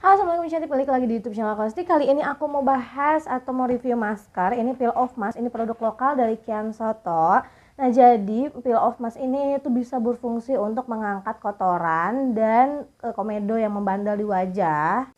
Halo Assalamualaikum cantik balik lagi di YouTube channel Kosti. Kali ini aku mau bahas atau mau review masker. Ini Peel Off Mask, ini produk lokal dari Kian Soto. Nah, jadi Peel Off Mask ini itu bisa berfungsi untuk mengangkat kotoran dan e, komedo yang membandel di wajah.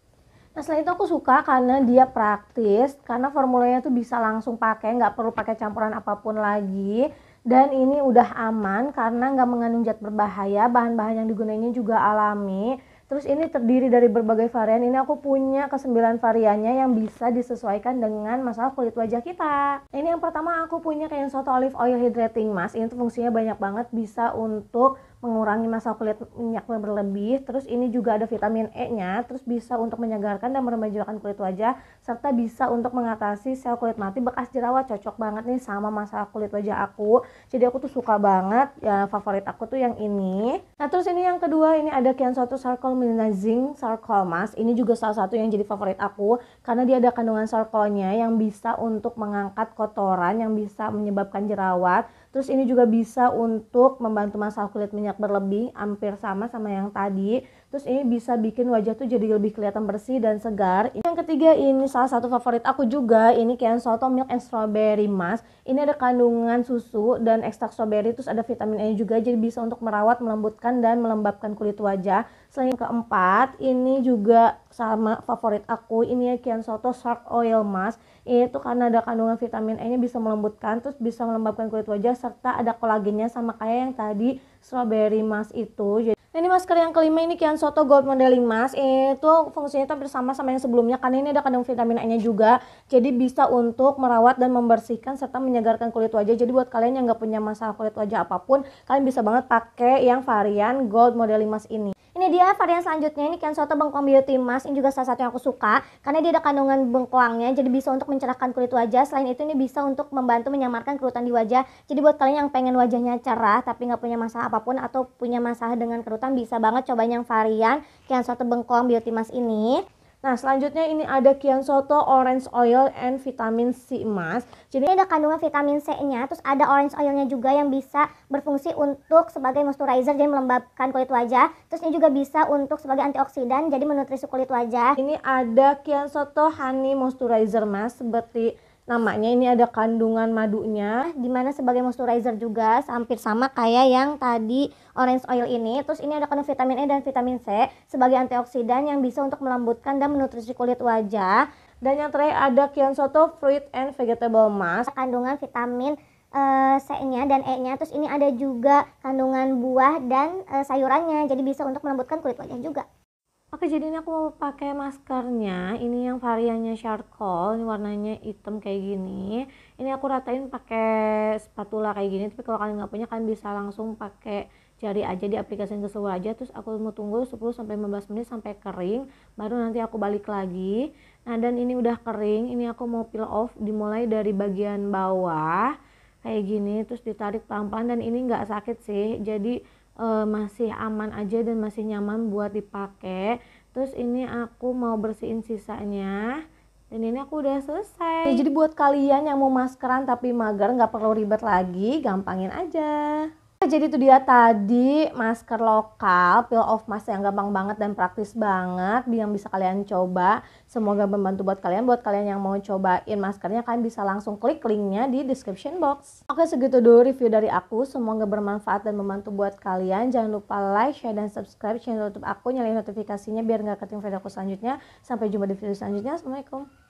Nah, selain itu aku suka karena dia praktis, karena formulanya tuh bisa langsung pakai, nggak perlu pakai campuran apapun lagi. Dan ini udah aman karena nggak mengandung zat berbahaya, bahan-bahan yang ini juga alami Terus ini terdiri dari berbagai varian. Ini aku punya kesembilan variannya yang bisa disesuaikan dengan masalah kulit wajah kita. Ini yang pertama aku punya kayak soto olive oil hydrating mask. Ini tuh fungsinya banyak banget bisa untuk mengurangi masalah kulit minyak berlebih. Terus ini juga ada vitamin E-nya, terus bisa untuk menyegarkan dan meremajakan kulit wajah serta bisa untuk mengatasi sel kulit mati bekas jerawat. Cocok banget nih sama masalah kulit wajah aku. Jadi aku tuh suka banget ya favorit aku tuh yang ini. Nah, terus ini yang kedua ini ada Kian Soto Circle menazing charcoal mask ini juga salah satu yang jadi favorit aku karena dia ada kandungan charcoalnya yang bisa untuk mengangkat kotoran yang bisa menyebabkan jerawat terus ini juga bisa untuk membantu masalah kulit minyak berlebih hampir sama sama yang tadi Terus ini bisa bikin wajah tuh jadi lebih kelihatan bersih dan segar. Yang ketiga ini salah satu favorit aku juga, ini kian soto milk and strawberry mask. Ini ada kandungan susu dan ekstrak strawberry, terus ada vitamin E juga, jadi bisa untuk merawat, melembutkan, dan melembabkan kulit wajah. Selain keempat, ini juga sama favorit aku, ini ya kian soto shark oil mask. Ini tuh karena ada kandungan vitamin E-nya bisa melembutkan, terus bisa melembabkan kulit wajah, serta ada kolagennya sama kayak yang tadi strawberry mask itu. Jadi ini masker yang kelima ini Kian Soto Gold model Mas Itu fungsinya hampir sama sama yang sebelumnya Karena ini ada kandung vitamin A nya juga Jadi bisa untuk merawat dan membersihkan Serta menyegarkan kulit wajah Jadi buat kalian yang nggak punya masalah kulit wajah apapun Kalian bisa banget pakai yang varian Gold Model Mas ini ini dia varian selanjutnya, ini kian soto bengkoang beauty mask, ini juga salah satu yang aku suka karena dia ada kandungan bengkoangnya, jadi bisa untuk mencerahkan kulit wajah. Selain itu ini bisa untuk membantu menyamarkan kerutan di wajah. Jadi buat kalian yang pengen wajahnya cerah tapi nggak punya masalah apapun atau punya masalah dengan kerutan bisa banget cobain yang varian kian soto bengkoang beauty mask ini. Nah, selanjutnya ini ada kian soto orange oil and vitamin C emas. Jadi ini ada kandungan vitamin C-nya, terus ada orange oil-nya juga yang bisa berfungsi untuk sebagai moisturizer jadi melembabkan kulit wajah. Terus ini juga bisa untuk sebagai antioksidan jadi menutrisi kulit wajah. Ini ada kian soto honey moisturizer Mask, seperti namanya ini ada kandungan madunya dimana sebagai moisturizer juga hampir sama kayak yang tadi orange oil ini terus ini ada kandungan vitamin E dan vitamin C sebagai antioksidan yang bisa untuk melembutkan dan menutrisi kulit wajah dan yang terakhir ada Kian Soto Fruit and Vegetable Mask kandungan vitamin eh, C-nya dan E-nya. Terus ini ada juga kandungan buah dan eh, sayurannya. Jadi bisa untuk melembutkan kulit wajah juga. Oke, jadi ini aku mau pakai maskernya. Ini yang variannya charcoal, ini warnanya hitam kayak gini. Ini aku ratain pakai spatula kayak gini, tapi kalau kalian nggak punya kalian bisa langsung pakai jari aja di aplikasi ke seluruh aja. Terus aku mau tunggu 10 sampai 15 menit sampai kering, baru nanti aku balik lagi. Nah, dan ini udah kering, ini aku mau peel off dimulai dari bagian bawah kayak gini terus ditarik pelan-pelan dan ini nggak sakit sih. Jadi uh, masih aman aja dan masih nyaman buat dipakai terus ini aku mau bersihin sisanya dan ini aku udah selesai ya, jadi buat kalian yang mau maskeran tapi mager nggak perlu ribet lagi gampangin aja jadi itu dia tadi masker lokal peel off mask yang gampang banget dan praktis banget yang bisa kalian coba semoga membantu buat kalian buat kalian yang mau cobain maskernya kalian bisa langsung klik linknya di description box oke segitu dulu review dari aku semoga bermanfaat dan membantu buat kalian jangan lupa like share dan subscribe channel youtube aku nyalain notifikasinya biar nggak ketinggalan video aku selanjutnya sampai jumpa di video selanjutnya assalamualaikum